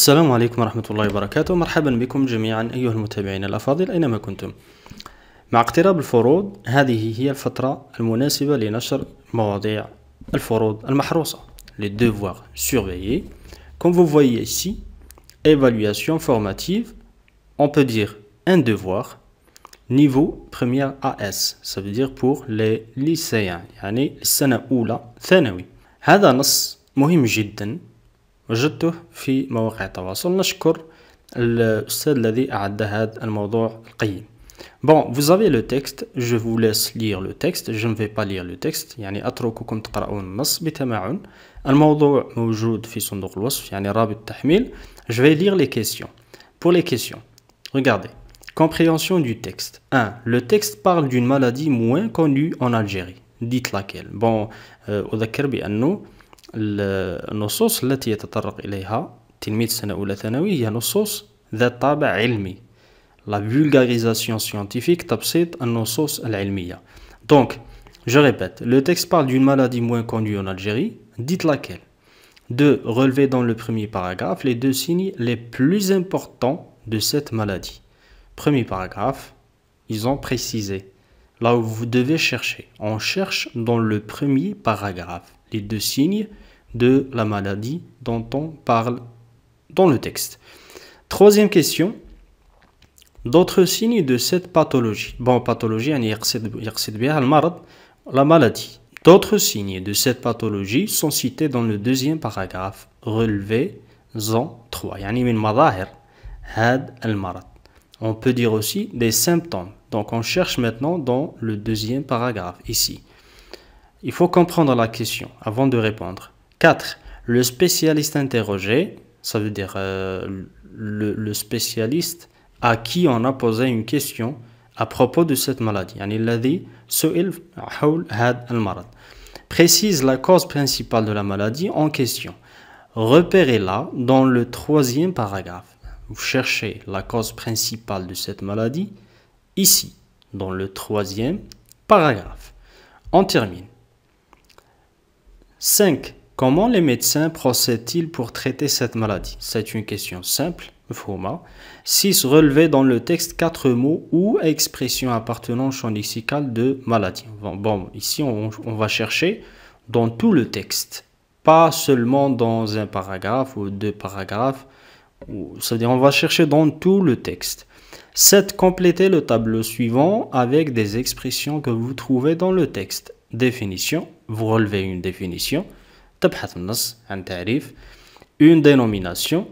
السلام عليكم ورحمة الله وبركاته مرحبا بكم جميعا أيها المتابعين الأفاضل أينما كنتم مع اقتراب الفروض هذه هي الفترة المناسبة لنشر مواضيع الفروض المحروسة les devoirs surveillés comme vous voyez ici évaluation formative on peut dire un devoir niveau première AS ça veut dire pour les lycéens يعني السنة أولى ثانوي هذا نص مهم جدا Bon, vous avez le texte, je vous laisse lire le texte, je ne vais pas lire le texte Je vais lire les questions. Pour les questions, regardez. Compréhension du texte. 1. Le texte parle d'une maladie moins connue en Algérie. Dites laquelle. Bon, euh, النصوص التي يتطرق la vulgarisation scientifique donc je répète le texte parle d'une maladie moins connue en Algérie dites laquelle de relever dans le premier paragraphe les deux signes les plus importants de cette maladie premier paragraphe ils ont précisé là où vous devez chercher on cherche dans le premier paragraphe les deux signes de la maladie dont on parle dans le texte. Troisième question, d'autres signes de cette pathologie. Bon, pathologie, la maladie. D'autres signes de cette pathologie sont cités dans le deuxième paragraphe, relevé en trois. On peut dire aussi des symptômes. Donc on cherche maintenant dans le deuxième paragraphe ici. Il faut comprendre la question avant de répondre. 4. Le spécialiste interrogé, ça veut dire euh, le, spécialiste à qui on a posé une question à propos de cette maladie. Précise la cause principale de la maladie en question. Repérez-la dans le troisième paragraphe. Vous cherchez la cause principale de cette maladie ici, dans le troisième paragraphe. On termine. 5. Comment les médecins procèdent-ils pour traiter cette maladie C'est une question simple. 6. Relever dans le texte quatre mots ou expressions appartenant au champ lexical de maladie. Bon, ici, on, on, va chercher dans tout le texte, pas seulement dans un paragraphe ou deux paragraphes. C'est-à-dire, on va chercher dans tout le texte. 7. Complétez le tableau suivant avec des expressions que vous trouvez dans le texte définition, vous relevez une définition, une dénomination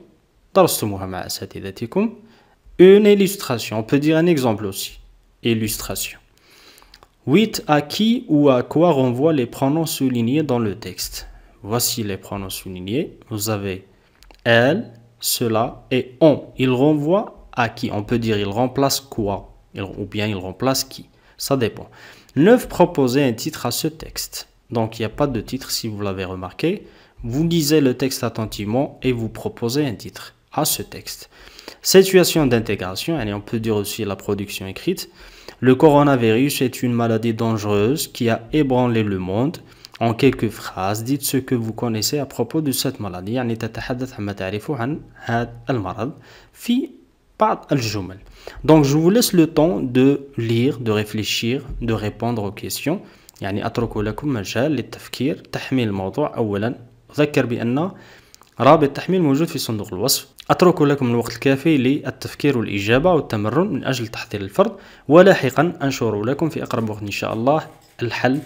une illustration, on peut dire un exemple aussi, illustration. 8. À qui ou à quoi renvoient les pronoms soulignés dans le texte Voici les pronoms soulignés. Vous avez elle, cela et on. Il renvoie à qui On peut dire il remplace quoi ou bien il remplace qui Ça dépend. Neuf, proposer un titre à ce texte. Donc il n'y a pas de titre si vous l'avez remarqué. Vous lisez le texte attentivement et vous proposez un titre à ce texte. Situation d'intégration, et on peut dire aussi la production écrite. Le coronavirus est une maladie dangereuse qui a ébranlé le monde. En quelques phrases, dites ce que vous connaissez à propos de cette maladie. بعض الجمل دونك جو لاس لو طون دو de دو de دو de répondre aux يعني اترك لكم مجال للتفكير تحميل الموضوع اولا اذكر بان رابط التحميل موجود في صندوق الوصف أترك لكم الوقت الكافي للتفكير والإجابة والتمرن من أجل تحضير الفرد ولاحقا أنشر لكم في أقرب وقت إن شاء الله الحل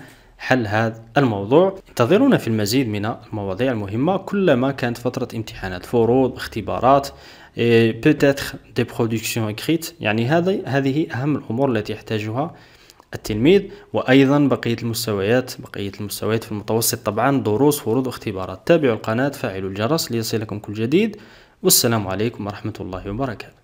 حل هذا الموضوع انتظرونا في المزيد من المواضيع المهمة كلما كانت فترة امتحانات فروض اختبارات بوتيتر دي برودكسيون اكريت يعني هذه هذه اهم الامور التي يحتاجها التلميذ وايضا بقيه المستويات بقيه المستويات في المتوسط طبعا دروس فروض واختبارات تابعوا القناه فعلوا الجرس ليصلكم كل جديد والسلام عليكم ورحمه الله وبركاته